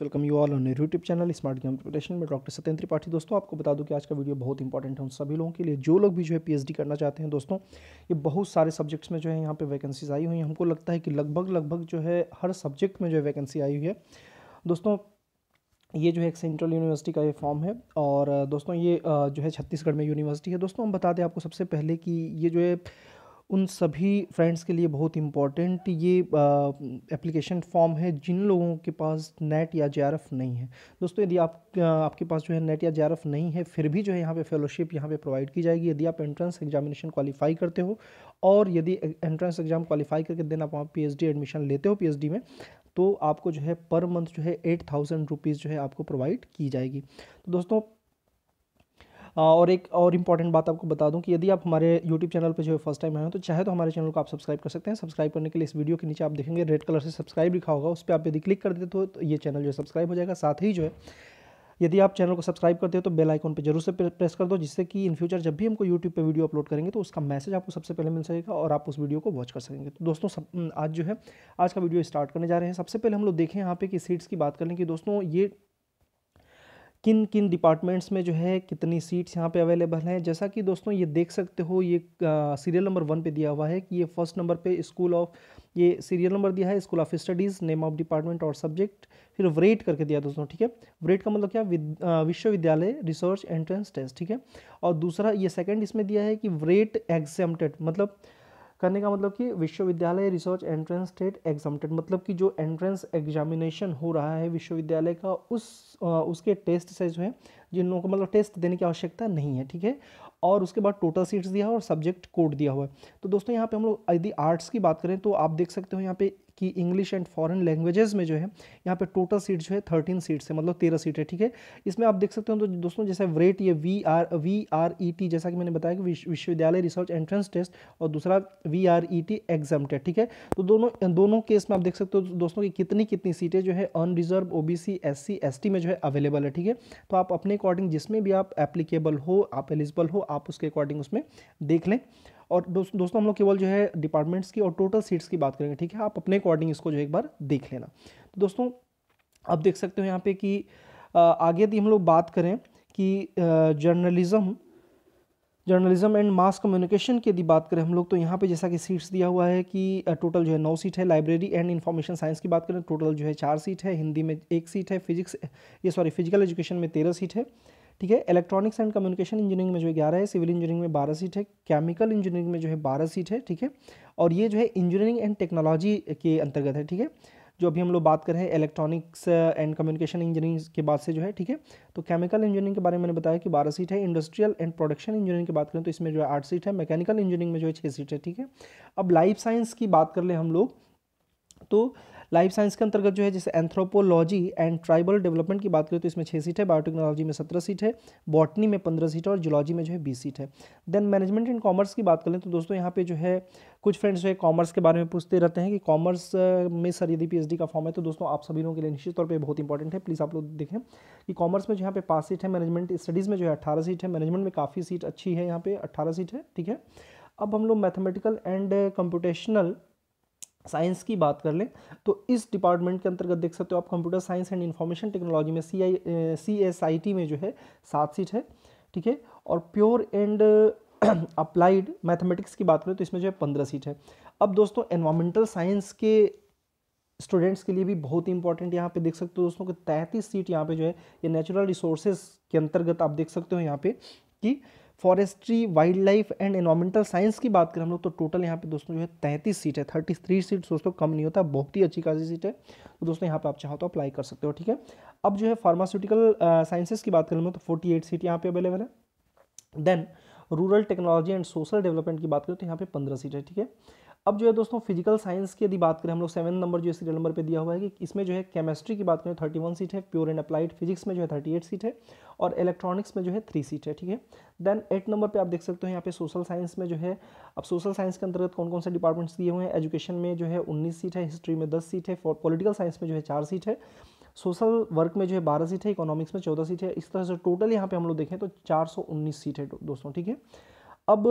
welcome you all on YouTube channel smart game preparation में doctor Satyan Tripathi दोस्तों आपको बता दूं कि आज का वीडियो बहुत इंपॉर्टेंट है उन सभी लोगों के लिए जो लोग भी जो है पीएचडी करना चाहते हैं दोस्तों ये बहुत सारे सब्जेक्ट्स में जो है यहाँ पे वैकेंसीज आई हुई हैं हमको लगता है कि लगभग लगभग जो है हर सब्जेक्ट में जो है वैकेंसी आई हुई है दोस्तों ये जो है एक सेंट्रल यूनिवर्सिटी का ये फॉर्म है और दोस्तों ये जो है छत्तीसगढ़ में यूनिवर्सिटी है दोस्तों हम बता दें आपको सबसे पहले कि ये जो है उन सभी फ्रेंड्स के लिए बहुत इम्पॉर्टेंट ये एप्लीकेशन फॉर्म है जिन लोगों के पास नेट या जे नहीं है दोस्तों यदि आप आपके पास जो है नेट या जे नहीं है फिर भी जो है यहाँ पे फेलोशिप यहाँ पे प्रोवाइड की जाएगी यदि आप एंट्रेंस एग्जामिनेशन क्वालिफाई करते हो और यदि एंट्रेंस एग्जाम क्वालिफाई करके देन आप वहाँ पी एडमिशन लेते हो पी में तो आपको जो है पर मंथ जो है एट थाउजेंड रुपीज़ जो है आपको प्रोवाइड की जाएगी तो दोस्तों और एक और इंपॉर्टेंट बात आपको बता दूँ कि यदि आप हमारे यूट्यूब चैनल पर जो है फर्स्ट टाइम आए हो तो चाहे तो हमारे चैनल को आप सब्सक्राइब कर सकते हैं सब्सक्राइब करने के लिए इस वीडियो के नीचे आप देखेंगे रेड कलर से सब्सक्राइब लिखा होगा उस पर आप यदि क्लिक कर देते हो तो ये चैनल जो है सब्सक्राइब हो जाएगा साथ ही जो है यदि आप चैनल को सब्सक्राइब करते हो तो बेल आइकॉन पर जरूर से प्रेस कर दो जिससे कि इन फ्यूचर जब भी हमको यूट्यूब पर वीडियो अपलोड करेंगे तो उसका मैसेज आपको सबसे पहले मिल सकेगा और आप उस वीडियो को वॉच कर सकेंगे तो दोस्तों सब हम्म, आज जो है आज का वीडियो स्टार्ट करने जा रहे हैं सबसे पहले हम लोग देखें यहाँ पे कि सीट्स की बात कर लें कि दोस्तों ये किन किन डिपार्टमेंट्स में जो है कितनी सीट्स यहाँ पे अवेलेबल हैं जैसा कि दोस्तों ये देख सकते हो ये सीरियल नंबर वन पे दिया हुआ है कि ये फर्स्ट नंबर पे स्कूल ऑफ ये सीरियल नंबर दिया है school of studies name of department और सब्जेक्ट फिर वरेट करके दिया दोस्तों ठीक है वरेट का मतलब क्या विश्वविद्यालय रिसर्च एंट्रेंस टेस्ट ठीक है और दूसरा ये सेकेंड इसमें दिया है कि वरेट एग्जेमटेड मतलब करने का मतलब कि विश्वविद्यालय रिसर्च एंट्रेंस स्टेट एग्जामेटेड मतलब कि जो एंट्रेंस एग्जामिनेशन हो रहा है विश्वविद्यालय का उस आ, उसके टेस्ट से जो है जिन लोगों को मतलब टेस्ट देने की आवश्यकता नहीं है ठीक है और उसके बाद टोटल सीट्स दिया है और सब्जेक्ट कोड दिया हुआ है तो दोस्तों यहाँ पे हम लोग यदि आर्ट्स की बात करें तो आप देख सकते हो यहाँ पे कि इंग्लिश एंड फॉरेन लैंग्वेजेस में जो है यहाँ पे टोटल सीट जो है थर्टीन सीट्स है मतलब तेरह सीट है ठीक है इसमें आप देख सकते हो तो दोस्तों जैसे वरेट ये V R V R E T जैसा कि मैंने बताया कि विश्वविद्यालय रिसर्च एंट्रेंस टेस्ट और दूसरा V R E T exam test ठीक है तो दोनों दोनों केस में आप देख सकते हो तो दोस्तों की कितनी कितनी सीटें जो है unreserved O B C S C S T में जो है अवेलेबल है ठीक है तो आप अपने अकॉर्डिंग जिसमें भी आप एप्लीकेबल हो आप एलिजिबल हो आप उसके अकॉर्डिंग उसमें देख लें और दोस्तों हम लोग केवल जो है डिपार्टमेंट्स की और टोटल सीट्स की बात करेंगे ठीक है आप अपने अकॉर्डिंग इसको जो एक बार देख लेना तो दोस्तों आप देख सकते हो यहाँ पे कि आगे यदि हम लोग बात करें कि journalism journalism and mass communication की यदि बात करें हम लोग तो यहाँ पे जैसा कि सीट्स दिया हुआ है कि टोटल जो है नौ सीट है लाइब्रेरी एंड इन्फॉर्मेशन साइंस की बात करें टोटल जो है चार सीट है हिंदी में एक सीट है फिजिक्स ये सॉरी फिजिकल एजुकेशन में तेरह सीट है ठीक है इलेक्ट्रॉनिक्स एंड कम्युनिकेशन इंजीनियरिंग में जो है ग्यारह है सिविल इंजीनियरिंग में बारह सीट है केमिकल इंजीनियरिंग में जो है बारह सीट है ठीक है और ये जो है इंजीनियरिंग एंड टेक्नोलॉजी के अंतर्गत है ठीक है जो अभी हम लोग बात कर रहे हैं इलेक्ट्रॉनिक्स एंड कम्युनिकेशन इंजीनियरिंग के बाद से जो है ठीक है तो केमिकल इंजीनियरिंग के बारे में मैंने बताया कि बारह सीट है इंडस्ट्रियल एंड प्रोडक्शन इंजीनियरिंग की बात करें तो इसमें जो है आठ सीट है मैकेनिकल इंजीनियरिंग में जो है छः सीट है ठीक है अब लाइफ साइंस की बात कर ले हम लोग तो लाइफ साइंस के अंतर्गत जो है जैसे एंथ्रोपोलॉजी एंड ट्राइबल डेवलपमेंट की बात करें तो इसमें छः सीट है बायोटेक्नोलॉजी में सत्रह सीट है बॉटनी में पंद्रह सीट है और जुलॉजी में जो है बीस सीट है देन मैनेजमेंट एंड कॉमर्स की बात करें तो दोस्तों यहाँ पे जो है कुछ फ्रेंड्स जो है कॉमर्स के बारे में पूछते रहते हैं कि कॉमर्स में सर यदि पी का फॉर्म है तो दोस्तों आप सभी लोगों के लिए निश्चित तौर पर बहुत इंपॉर्टेंट है प्लीज़ आप लोग देखें कि कॉमर्स में जो यहाँ पे पाँच सीट है मैनेजमेंट स्टडीज़ में जो है अट्ठारह सीट है मैनेजमेंट में काफ़ी सीट अच्छी है यहाँ पे अट्ठारह सीट है ठीक है अब हम लोग मैथमेटिकल एंड कंप्यूटेशनल साइंस की बात कर लें तो इस डिपार्टमेंट के अंतर्गत देख सकते हो आप computer science and information technology में C I C S I T में जो है सात सीट है ठीक है और प्योर एंड अप्लाइड मैथमेटिक्स की बात करें तो इसमें जो है पंद्रह सीट है अब दोस्तों एनवामेंटल साइंस के स्टूडेंट्स के लिए भी बहुत ही इंपॉर्टेंट यहाँ पे देख सकते हो दोस्तों कि तैंतीस सीट यहाँ पे जो है ये नेचुरल रिसोर्सेज के अंतर्गत आप देख सकते हो यहाँ पे कि forestry wildlife and environmental science की बात करें हम लोग तो टोटल यहाँ पे दोस्तों जो है तैंतीस सीट है थर्टी थ्री सीट दोस्तों कम नहीं होता बहुत ही अच्छी खासी सीट है तो दोस्तों यहाँ पे आप चाहो तो अप्लाई कर सकते हो ठीक है अब जो है फार्मास्यूटिकल साइंसेज की बात करें तो फोर्टी एट सीट यहाँ पे अवेलेबल है then rural technology and social development की बात करें तो यहाँ पे पंद्रह सीट है ठीक है अब जो है दोस्तों फिजिकल साइंस की यदि बात करें हम लोग सेवन नंबर जो सीरियल नंबर पे दिया हुआ है कि इसमें जो है केमिस्ट्री की बात करें थर्टी वन सीट है प्योर एंड अप्लाइड फिजिक्स में जो है थर्टी एट सीट है और इलेक्ट्रॉनिक्स में जो है थ्री सीट है ठीक है देन एट नंबर पे आप देख सकते हो यहाँ पे सोशल साइंस में जो है अब सोशल साइंस के अंतर्गत कौन कौन से डिपार्टमेंट्स दिए हुए हैं एजुकेशन में जो है उन्नीस सीट है हिस्ट्री में दस सीट है पॉलिटिकल साइंस में जो है चार सीट है सोशल वर्क में जो है बारह सीट है इकोनॉमिक्स में चौदह सीट है इस तरह से टोटल यहाँ पे हम लोग देखें तो चार सौ उन्नीस सीट है दोस्तों ठीक है अब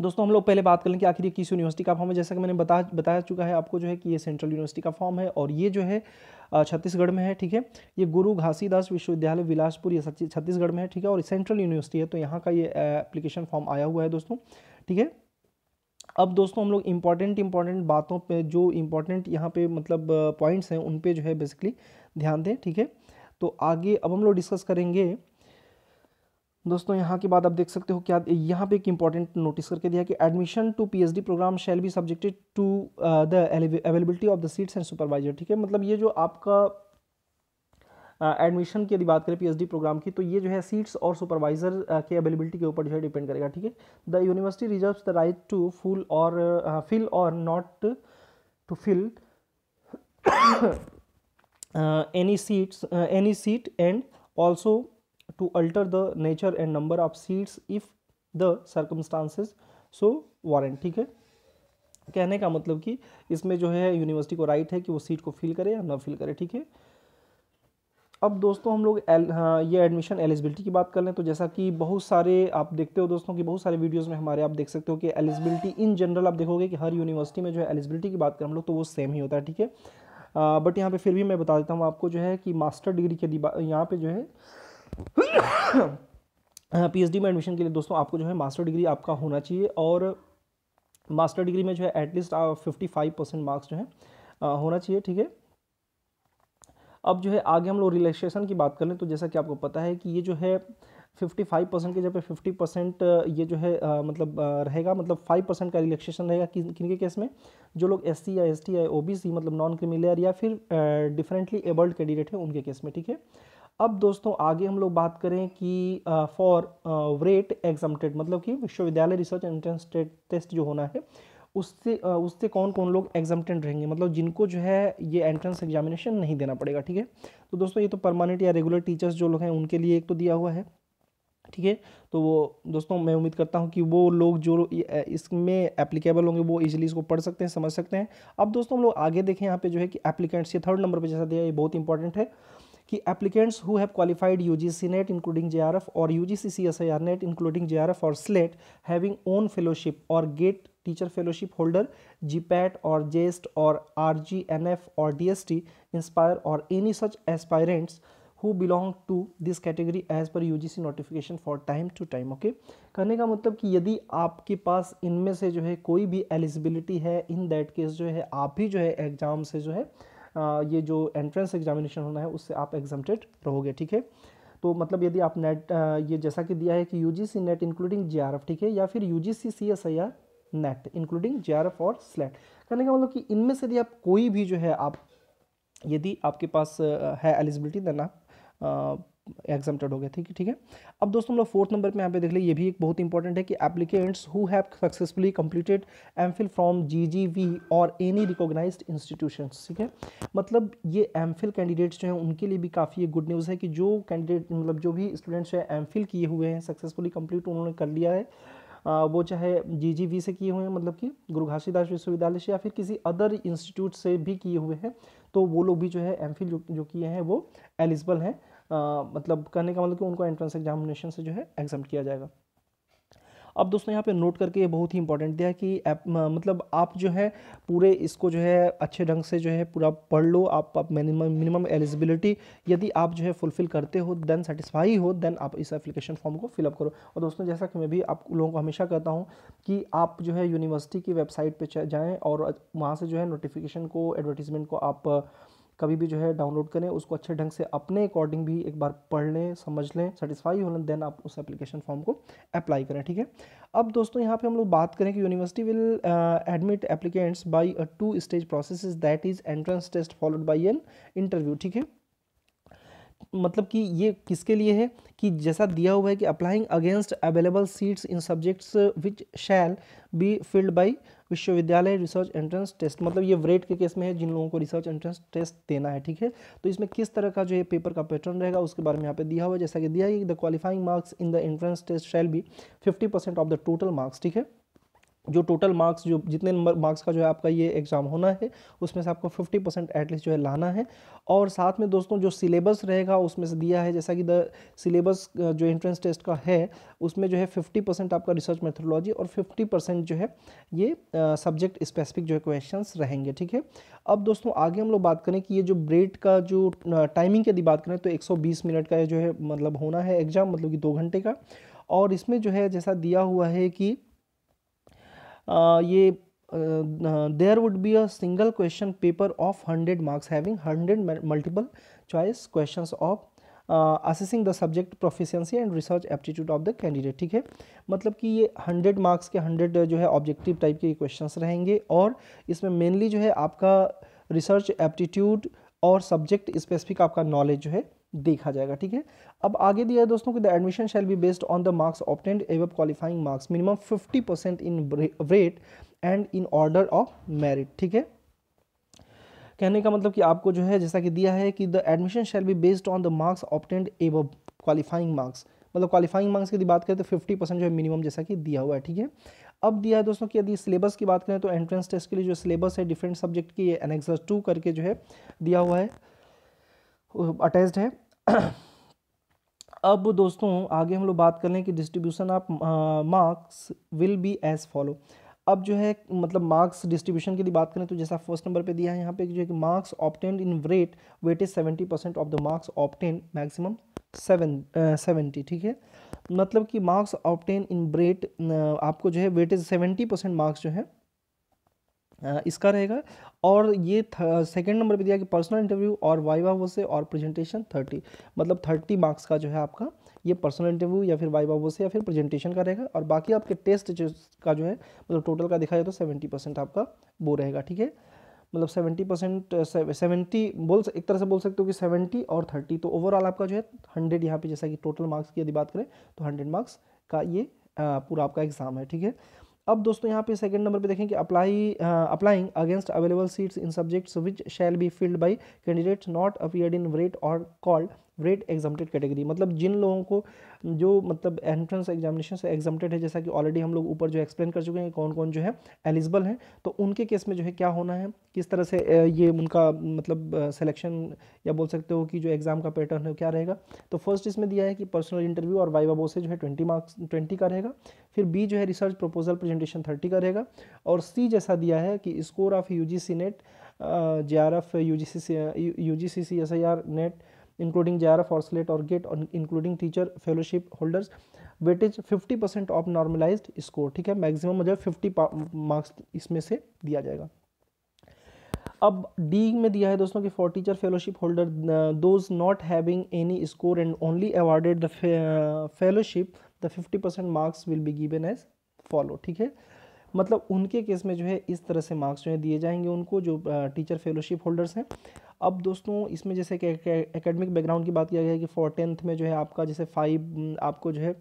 दोस्तों हम लोग पहले बात करें कि आखिर ये किस यूनिवर्सिटी का फॉर्म है जैसा कि मैंने बता बताया चुका है आपको जो है कि ये सेंट्रल यूनिवर्सिटी का फॉर्म है और ये जो है छत्तीसगढ़ में है ठीक है ये गुरु घासीदास विश्वविद्यालय विलासपुर ये छत्तीसगढ़ में है ठीक है और सेंट्रल यूनिवर्सिटी है तो यहाँ का ये एप्लीकेशन फॉर्म आया हुआ है दोस्तों ठीक है अब दोस्तों हम लोग इम्पॉर्टेंट इम्पॉर्टेंट बातों पर जो इम्पॉर्टेंट यहाँ पे मतलब पॉइंट्स हैं उन पर जो है बेसिकली ध्यान दें ठीक है तो आगे अब हम लोग डिस्कस करेंगे दोस्तों यहाँ की बात आप देख सकते हो क्या यहाँ पे एक इंपॉर्टेंट नोटिस करके दिया कि admission to PhD programme shall be subjected to the availability of the seats and supervisor ठीक है मतलब ये जो आपका एडमिशन uh, की यदि बात करें पीएचडी प्रोग्राम की तो ये जो है सीट्स और सुपरवाइजर uh, के अवेलेबिलिटी के ऊपर जो है डिपेंड करेगा ठीक है the university reserve the right to full और फिल और not to fill any seats any seat and also to alter the nature and number of seats if the circumstances so warrant ठीक है कहने का मतलब कि इसमें जो है यूनिवर्सिटी को राइट है कि वो सीट को फिल करे या ना फिल करे ठीक है अब दोस्तों हम लोग एल हाँ ये एडमिशन एलिजिबिलिटी की बात कर लें तो जैसा कि बहुत सारे आप देखते हो दोस्तों कि बहुत सारे वीडियोस में हमारे आप देख सकते हो कि एलिजिबिलिटी इन जनरल आप देखोगे कि हर यूनिवर्सिटी में जो है एलिजिबिलिटी की बात करें हम लोग तो वो सेम ही होता है ठीक है बट यहाँ पे फिर भी मैं बता देता हूँ आपको जो है कि मास्टर डिग्री के यहाँ पर जो है पीएचडी हाँ, में एडमिशन के लिए दोस्तों आपको जो है मास्टर डिग्री आपका होना चाहिए और मास्टर डिग्री में जो है at least fifty five percent marks जो है होना चाहिए ठीक है अब जो है आगे हम लोग रिलैक्सेशन की बात कर लें तो जैसा कि आपको पता है कि ये जो है फिफ्टी फाइव परसेंट के जगह फिफ्टी परसेंट ये जो है आ, मतलब आ, रहेगा मतलब फाइव परसेंट का रिलैक्सेशन रहेगा किन किन के केस में जो लोग एस सी या एस टी या ओ बी सी मतलब नॉन क्रिमिलियर या फिर डिफरेंटली एबल्ड कैंडिडेट है उनके केस में ठीक है अब दोस्तों आगे हम लोग बात करें कि फॉर वरेट एग्जामटेड मतलब कि विश्वविद्यालय रिसर्च एंट्रेंस टेस्ट जो होना है उससे उससे कौन कौन लोग एग्जामटेड रहेंगे मतलब जिनको जो है ये एंट्रेंस एग्जामिनेशन नहीं देना पड़ेगा ठीक है तो दोस्तों ये तो परमानेंट या रेगुलर टीचर्स जो लोग हैं उनके लिए एक तो दिया हुआ है ठीक है तो वो दोस्तों मैं उम्मीद करता हूँ कि वो लोग जो इसमें एप्लीकेबल होंगे वो इजीली इसको पढ़ सकते हैं समझ सकते हैं अब दोस्तों हम लोग आगे देखें यहाँ पे जो है कि एप्लीकेंट्स ये थर्ड नंबर पे जैसा दिया ये बहुत इंपॉर्टेंट है कि applicants who have qualified U G C NET including J R F और U G C C S I R NET including J R F और स्लेट हैविंग ओन फेलोशिप और GATE teacher fellowship holder G PAT और JEST और R G N F और D S T INSPIRE और any such aspirants who belong to this category as per U G C notification for time to time okay कहने का मतलब कि यदि आपके पास इनमें से जो है कोई भी एलिजिबिलिटी है इन दैट केस जो है आप भी जो है एग्ज़ाम से जो है ये जो एंट्रेंस एग्जामिनेशन होना है उससे आप एग्जामेड रहोगे ठीक है तो मतलब यदि आप नेट ये जैसा कि दिया है कि यू नेट इंक्लूडिंग जे ठीक है या फिर U G NET including J R F और स्लेट कहने का मतलब कि इनमें से यदि आप कोई भी जो है आप यदि आपके पास है एलिजिबिलिटी देन आप एग्जामेटेड हो गया ठीक है ठीक है अब दोस्तों हम लोग फोर्थ नंबर पे यहाँ पे देख ले ये भी एक बहुत इंपॉर्टेंट है कि applicants who have successfully completed M Phil from G G V और एनी रिकोगनाइज इंस्टीट्यूशन ठीक है मतलब ये एम फिल कैंडिडेट्स जो हैं उनके लिए भी काफ़ी एक गुड न्यूज़ है कि जो कैंडिडेट मतलब जो भी स्टूडेंट्स हैं एम फिल किए हुए हैं सक्सेसफुली कम्प्लीट उन्होंने कर लिया है आ, वो चाहे जी से किए हुए हैं मतलब कि गुरु घासीदास विश्वविद्यालय से या फिर किसी अदर इंस्टीट्यूट से भी किए हुए हैं तो वो लोग भी जो है एम फिल जो, जो किए हैं वो एलिजिबल हैं मतलब करने का मतलब कि उनको एंट्रेंस एग्जामिनेशन से जो है एग्जाम किया जाएगा अब दोस्तों यहाँ पे नोट करके ये बहुत ही इंपॉर्टेंट दिया कि आप, मतलब आप जो है पूरे इसको जो है अच्छे ढंग से जो है पूरा पढ़ लो आप, आप मिनिमम मिनिमम एलिजिबिलिटी यदि आप जो है फुलफिल करते हो देन सेटिस्फाई हो देन आप इस एप्लीकेशन फॉर्म को फिलअप करो और दोस्तों जैसा कि मैं भी आप लोगों को हमेशा कहता हूँ कि आप जो है यूनिवर्सिटी की वेबसाइट पर जाएँ और वहाँ से जो है नोटिफिकेशन को एडवर्टीज़मेंट को आप कभी भी जो है डाउनलोड करें उसको अच्छे ढंग से अपने अकॉर्डिंग भी एक बार पढ़ लें समझ लें सेटिस्फाई हो लें देन आप उस एप्लीकेशन फॉर्म को अप्लाई करें ठीक है अब दोस्तों यहाँ पे हम लोग बात करें कि university will admit applicants by a two stage process that is entrance test followed by an interview ठीक है मतलब कि ये किसके लिए है कि जैसा दिया हुआ है कि applying against available seats in subjects which shall be filled by विश्वविद्यालय रिसर्च एंट्रेंस टेस्ट मतलब ये व्रेट के केस में है जिन लोगों को रिसर्च एंट्रेंस टेस्ट देना है ठीक है तो इसमें किस तरह का जो है पेपर का पैटर्न रहेगा उसके बारे में यहाँ पे दिया हुआ है जैसा कि दिया है the qualifying marks in the entrance test shall be fifty percent of the total marks ठीक है जो टोटल मार्क्स जो जितने नंबर मार्क्स का जो है आपका ये एग्ज़ाम होना है उसमें से आपको 50 परसेंट एटलीस्ट जो है लाना है और साथ में दोस्तों जो सिलेबस रहेगा उसमें से दिया है जैसा कि द सिलेबस जो एंट्रेंस टेस्ट का है उसमें जो है 50 परसेंट आपका रिसर्च मेथोडोलॉजी और 50 परसेंट जो है ये सब्जेक्ट स्पेसिफिक जो है क्वेश्चन रहेंगे ठीक है अब दोस्तों आगे हम लोग बात करें कि ये जो ब्रेड का जो टाइमिंग यदि बात करें तो एक मिनट का जो है मतलब होना है एग्ज़ाम मतलब कि दो घंटे का और इसमें जो है जैसा दिया हुआ है कि ये there would be a single question paper of hundred marks having hundred multiple choice question of assessing the subject proficiency and research aptitude of the candidate ठीक है मतलब कि ये हंड्रेड मार्क्स के हंड्रेड जो है ऑब्जेक्टिव टाइप के questions रहेंगे और इसमें मेनली जो है आपका रिसर्च एप्टीट्यूड और सब्जेक्ट स्पेसिफिक आपका नॉलेज जो है देखा जाएगा ठीक है अब आगे दिया है दोस्तों कि the admission shall be based on the marks obtained above qualifying marks minimum fifty percent in RET and in order of merit ठीक है कहने का मतलब कि आपको जो है जैसा कि दिया है कि the admission shall be based on the marks obtained above qualifying marks मतलब क्वालिफाइंग मार्क्स की बात करें तो फिफ्टी परसेंट जो है मिनिमम जैसा कि दिया हुआ है ठीक है अब दिया है दोस्तों कि यदि सिलेबस की बात करें तो एंट्रेंस टेस्ट के लिए जो सिलेबस है डिफरेंट सब्जेक्ट की एनेक्स टू करके जो है दिया हुआ है अटैच्ड है अब दोस्तों आगे हम लोग बात कर लें कि distribution of marks will be as follow अब जो है मतलब मार्क्स डिस्ट्रीब्यूशन के लिए बात करें तो जैसा फर्स्ट नंबर पे दिया है यहाँ पे जो है कि marks obtained in RET weight is seventy percent of the marks obtained maximum seven seventy ठीक है मतलब कि मार्क्स ऑप्टेन इन ब्रेट आपको जो है weight is seventy percent marks जो है इसका रहेगा और ये सेकंड नंबर पे दिया कि पर्सनल इंटरव्यू और वाइवा वो से और प्रेजेंटेशन थर्टी मतलब थर्टी मार्क्स का जो है आपका ये पर्सनल इंटरव्यू या फिर वाइवा वो से या फिर प्रेजेंटेशन का रहेगा और बाकी आपके टेस्ट जो का जो है मतलब टोटल का दिखाया जाए तो सेवेंटी परसेंट आपका वो रहेगा ठीक है मतलब सेवेंटी परसेंट सेवेंटी बोल एक तरह से बोल सकते हो कि सेवेंटी और थर्टी तो ओवरऑल आपका जो है हंड्रेड यहाँ पे जैसा कि टोटल मार्क्स की यदि बात करें तो हंड्रेड मार्क्स का ये पूरा आपका एग्ज़ाम है ठीक है अब दोस्तों यहाँ पे सेकंड नंबर पे देखें कि apply applying against available seats in subjects which shall be filled by candidates not appeared in RET और कॉल्ड ग्रेड एग्जामटेड कैटेगरी मतलब जिन लोगों को जो मतलब एंट्रेंस एग्जामिनेशन से एग्जामटेड है जैसा कि ऑलरेडी हम लोग ऊपर जो एक्सप्लेन कर चुके हैं कौन कौन जो है एलिजिबल हैं तो उनके केस में जो है क्या होना है किस तरह से ये उनका मतलब सिलेक्शन या बोल सकते हो कि जो एग्ज़ाम का पैटर्न है क्या रहेगा तो फर्स्ट इसमें दिया है कि पर्सनल इंटरव्यू और वाइवा बोसे जो है ट्वेंटी मार्क्स ट्वेंटी का रहेगा फिर बी जो है रिसर्च प्रपोजल प्रेजेंटेशन थर्टी का रहेगा और सी जैसा दिया है कि score of U G C NET J R F U G C C U G C C S I R NET including JR Forslate or GATE और including teacher fellowship holders is 50 percent of normalised score ठीक है maximum मुझे 50 marks इसमें से दिया जाएगा अब D में दिया है दोस्तों कि for teacher fellowship holder those not having any score and only awarded the fellowship the fifty percent marks will be given as follow ठीक है मतलब उनके केस में जो है इस तरह से मार्क्स जो है दिए जाएंगे उनको जो टीचर फेलोशिप होल्डर्स हैं अब दोस्तों इसमें जैसे कि एकेडमिक बैकग्राउंड की बात किया गया है कि फोर टेंथ में जो है आपका जैसे फाइव आपको जो है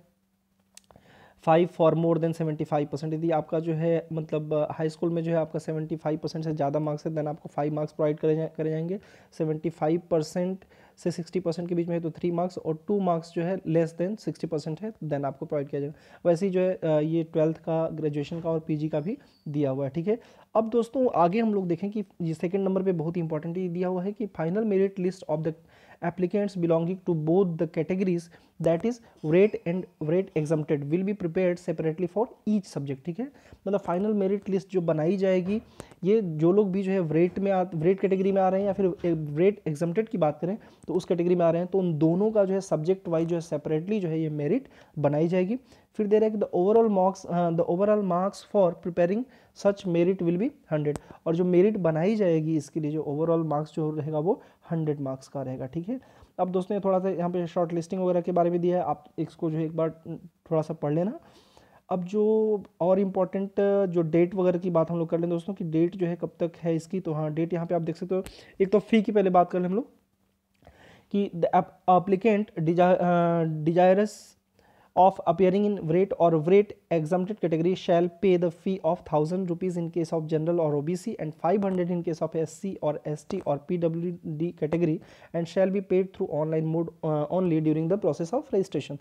five for more than seventy five percent यदि आपका जो है मतलब हाई स्कूल में जो है आपका सेवेंटी फाइव परसेंट से ज़्यादा मार्क्स है देन आपको फाइव मार्क्स प्रोवाइड करे जाएंगे सेवेंटी फाइव परसेंट से सिक्सटी परसेंट के बीच में है तो थ्री मार्क्स और टू मार्क्स जो है लेस देन सिक्सटी परसेंट है देन आपको प्रोवाइड किया जाएगा वैसे ही जो है ये ट्वेल्थ का ग्रेजुएशन का और पीजी का भी दिया हुआ है ठीक है अब दोस्तों आगे हम लोग देखें कि ये सेकेंड नंबर पर बहुत ही इंपॉर्टेंट दिया हुआ है कि final merit list of the applicants belonging to both the categories that is RET and RET exempted will be prepare separately for each subject ठीक है मतलब फाइनल मेरिट लिस्ट जो बनाई जाएगी ये जो लोग भी जो है रेट में आ रेट कैटेगरी में आ रहे हैं या फिर रेट एग्जामेड की बात करें तो उस कैटेगरी में आ रहे हैं तो उन दोनों का जो है सब्जेक्ट वाइज जो है सेपरेटली जो है ये मेरिट बनाई जाएगी फिर दे रहा है कि the overall marks the overall marks for preparing such merit will be hundred और जो मेरिट बनाई जाएगी इसके लिए जो ओवरऑल मार्क्स जो रहेगा वो हंड्रेड मार्क्स का रहेगा ठीक है अब दोस्तों थोड़ा सा यहाँ पे शॉर्ट लिस्टिंग वगैरह के बारे में दिया है आप इसको जो है एक बार थोड़ा सा पढ़ लेना अब जो और इम्पॉर्टेंट जो डेट वगैरह की बात हम लोग कर लें दोस्तों कि डेट जो है कब तक है इसकी तो हाँ डेट यहाँ पे आप देख सकते हो एक तो फ़ी की पहले बात कर लें हम लोग कि the applicant desirous of appearing in VRET और VRET exempted category shall pay the fee of thousand rupees in case of general और O B C and five hundred in case of S C और S T और P W D category and shall be paid through online mode only during the process of registration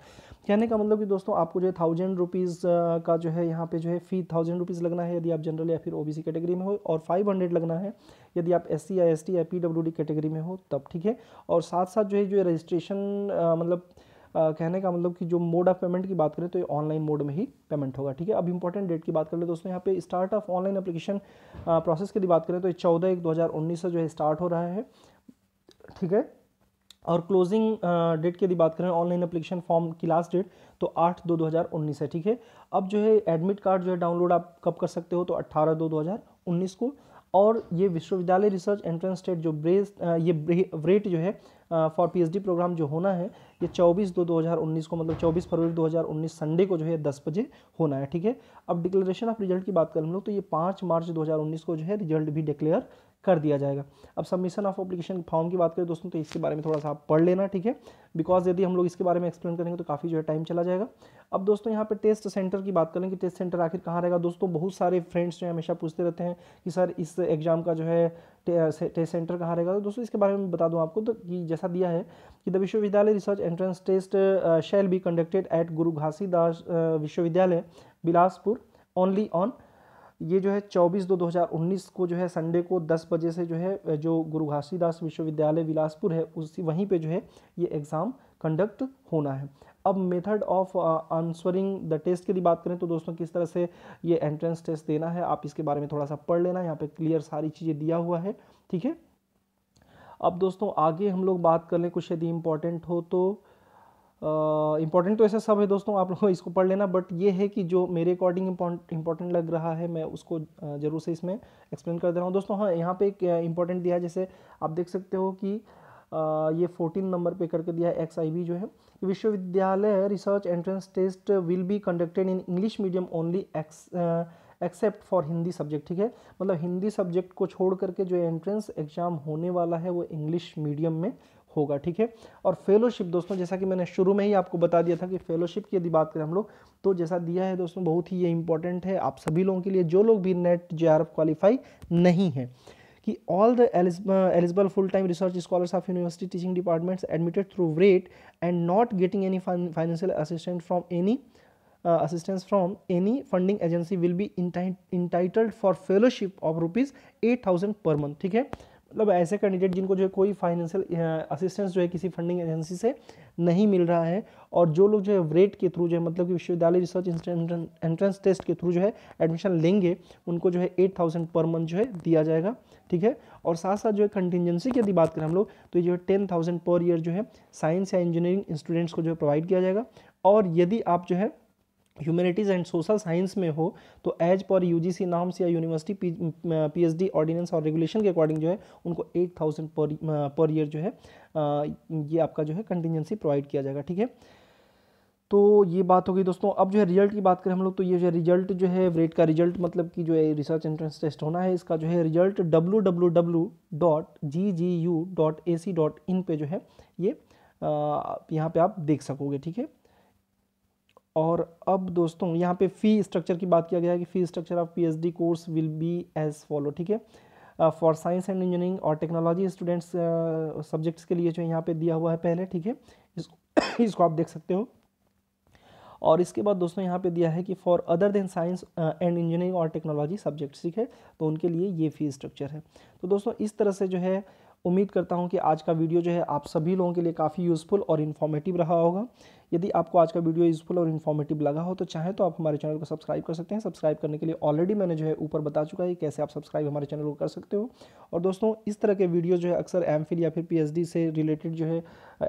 कहने का मतलब कि दोस्तों आपको जो है थाउजेंड रुपीज़ uh, का जो है यहाँ पे जो है फी थाउजेंड रुपीज़ लगना है यदि आप जनरल या फिर ओ बी सी कैटेगरी में हो और फाइव हंड्रेड लगना है यदि आप एस सी या एस टी या पी डब्ल्यू डी कैटेगरी में हो तब ठीक है और साथ साथ जो है जो है रजिस्ट्रेशन uh, मतलब कहने का मतलब कि जो मोड ऑफ पेमेंट की बात करें तो ये ऑनलाइन मोड में ही पेमेंट होगा ठीक है अब इंपॉर्टेंट डेट की बात कर ले दोस्तों यहाँ पे start of online application process की बात करें तो ये चौदह एक दो से जो है स्टार्ट हो रहा है ठीक है और क्लोजिंग डेट की यदि बात करें ऑनलाइन एप्लीकेशन फॉर्म की लास्ट डेट तो आठ दो दो हज़ार उन्नीस है ठीक है अब जो है एडमिट कार्ड जो है डाउनलोड आप कब कर सकते हो तो अट्ठारह दो दो हज़ार उन्नीस को और ये विश्वविद्यालय रिसर्च एंट्रेंस टेट जो ब्रेस ये रेट जो है फॉर पीएचडी प्रोग्राम जो होना है ये 24 दो 2019 को मतलब 24 फरवरी 2019 संडे को जो है 10 बजे होना है ठीक है अब डिक्लेरेशन ऑफ रिजल्ट की बात करें हम लोग तो ये 5 मार्च 2019 को जो है रिजल्ट भी डिक्लेयर कर दिया जाएगा अब सबमिशन ऑफ अप्लीकेशन फॉर्म की बात करें दोस्तों तो इसके बारे में थोड़ा सा आप पढ़ लेना ठीक है बिकॉज यदि हम लोग इसके बारे में एक्सप्लेन करेंगे तो काफ़ी जो है टाइम चला जाएगा अब दोस्तों यहाँ पर टेस्ट सेंटर की बात करें कि टेस्ट सेंटर आखिर कहाँ रहेगा दोस्तों बहुत सारे फ्रेंड्स जो है हमेशा पूछते रहते हैं कि सर इस एग्ज़ाम का जो है टेस्ट सेंटर कहाँ रहेगा तो दोस्तों इसके बारे में बता दूँ आपको तो कि जैसा दिया है कि the Vishwavidyalaya research entrance test shall be conducted at Guru Ghasidas विश्वविद्यालय बिलासपुर ओनली ऑन on ये जो है 24 दो 2019 को जो है संडे को 10 बजे से जो है जो गुरु घासीदास विश्वविद्यालय विलासपुर है उसी वहीं पे जो है ये एग्ज़ाम कंडक्ट होना है अब method of answering the test की बात करें तो दोस्तों किस तरह से ये एंट्रेंस टेस्ट देना है आप इसके बारे में थोड़ा सा पढ़ लेना यहाँ पर क्लियर सारी चीज़ें दिया हुआ है ठीक है अब दोस्तों आगे हम लोग बात कर लें कुछ यदि इम्पोर्टेंट हो तो इम्पॉर्टेंट तो ऐसा सब है दोस्तों आप लोग इसको पढ़ लेना बट ये है कि जो मेरे अकॉर्डिंग इम्पॉर्टेंट लग रहा है मैं उसको ज़रूर से इसमें एक्सप्लेन कर दे रहा हूँ दोस्तों हाँ यहाँ पे एक इम्पॉर्टेंट दिया है जैसे आप देख सकते हो कि आ, ये फोर्टीन नंबर पे करके दिया है एक्स आई जो है Vishwavidyalaya research entrance test will be conducted in English medium only ex except for Hindi subject ठीक है मतलब हिंदी सब्जेक्ट को छोड़ करके जो एंट्रेंस एग्ज़ाम होने वाला है वो इंग्लिश मीडियम में होगा ठीक है और फेलोशिप दोस्तों जैसा कि मैंने शुरू में ही आपको बता दिया था कि फेलोशिप की यदि बात करें हम लोग तो जैसा दिया है दोस्तों बहुत ही ये इंपॉर्टेंट है आप सभी लोगों के लिए जो लोग भी नेट जे आर क्वालिफाई नहीं है कि all the eligible full time research scholars of university teaching departments admitted through RET and not getting any financial assistant from any assistance from any funding agency will be entitled for fellowship of rupees eight thousand per month ठीक है मतलब ऐसे candidate जिनको जो है कोई financial assistance जो है किसी फंडिंग एजेंसी से नहीं मिल रहा है और जो लोग जो है रेट के थ्रू जो है मतलब कि विश्वविद्यालय रिसर्च एंट्रेंस टेस्ट के थ्रू जो है एडमिशन लेंगे उनको जो है एट थाउजेंड पर मंथ जो है दिया जाएगा ठीक है और साथ साथ जो है कंटिजेंसी की यदि बात करें हम लोग तो जो है टेन थाउजेंड पर ईयर जो है साइंस या इंजीनियरिंग स्टूडेंट्स को जो है प्रोवाइड किया जाएगा और यदि आप जो है ह्यूमैनिटीज़ एंड सोशल साइंस में हो तो एज पर यूजीसी नॉर्म्स या यूनिवर्सिटी पीएचडी ऑर्डिनेंस और रेगुलेशन के अकॉर्डिंग जो है उनको एट थाउजेंड पर पर ईयर जो है uh, ये आपका जो है कंटिजेंसी प्रोवाइड किया जाएगा ठीक है तो ये बात हो गई दोस्तों अब जो है रिजल्ट की बात करें हम लोग तो ये जो है रिजल्ट जो है वेट का रिजल्ट मतलब कि जो है रिसर्च एंट्रेंस टेस्ट होना है इसका जो है result W W W dot G G U dot A C dot in पर जो है ये uh, यहाँ पे आप देख सकोगे ठीक है और अब दोस्तों यहाँ पे फ़ी स्ट्रक्चर की बात किया गया है कि fee structure of PhD course will be as follow ठीक है फॉर साइंस एंड इंजीनियरिंग और टेक्नोलॉजी स्टूडेंट्स सब्जेक्ट्स के लिए जो यहाँ पे दिया हुआ है पहले ठीक है इसको इसको आप देख सकते हो और इसके बाद दोस्तों यहाँ पे दिया है कि for other than science and engineering और टेक्नोलॉजी सब्जेक्ट्स ठीक है तो उनके लिए ये फ़ी स्ट्रक्चर है तो दोस्तों इस तरह से जो है उम्मीद करता हूँ कि आज का वीडियो जो है आप सभी लोगों के लिए काफ़ी यूज़फुल और इन्फॉर्मेटिव रहा होगा यदि आपको आज का वीडियो यूज़फुल और इन्फॉर्मेटिव लगा हो तो चाहे तो आप हमारे चैनल को सब्सक्राइब कर सकते हैं सब्सक्राइब करने के लिए ऑलरेडी मैंने जो है ऊपर बता चुका है कैसे आप सब्सक्राइब हमारे चैनल को कर सकते हो और दोस्तों इस तरह के वीडियो जो है अक्सर एम या फिर पी से रिलेटेड जो है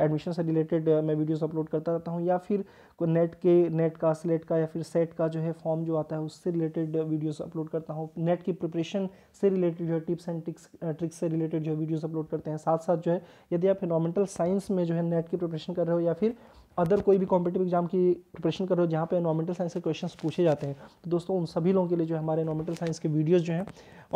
एडमिशन से रिलेटेड मैं वीडियोस अपलोड करता रहता हूँ या फिर नेट के नेट का सिलेट का या फिर सेट का जो है फॉर्म जो आता है उससे रिलेटेड वीडियोस अपलोड करता हूँ नेट की प्रिपरेशन से रिलेटेड जो है टिप्स एंड ट्रिक्स ट्रिक्स से रिलेटेड जो है वीडियोस अपलोड करते हैं साथ साथ जो है यदि आप इन्वामेंटल साइंस में जो है नेट की प्रिपरेशन कर रहे हो या फिर अदर कोई भी कॉम्पिटिव एग्जाम की प्रिपरेशन कर रहे हो जहाँ पे एनवायरमेंटल साइंस के क्वेश्चन पूछे जाते हैं तो दोस्तों उन सभी लोगों के लिए जो है हमारे एनवायरमेंटल साइंस के वीडियोस जो हैं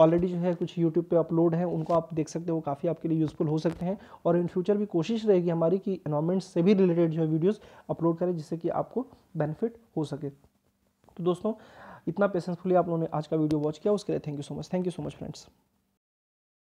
ऑलरेडी जो है कुछ यूट्यूब पर अपलोड है उनको आप देख सकते हो काफ़ी आपके लिए यूज़फुल हो सकते हैं और इन फ्यूचर भी कोशिश रहेगी हमारी कि इन्वायरमेंट से भी रिलेटेड जो है वीडियोज़ अपलोड करें जिससे कि आपको बेनिफिट हो सके तो दोस्तों इतना पेशेंसफुली आप लोगों ने आज का वीडियो वॉच किया उसके लिए thank you so much thank you so much friends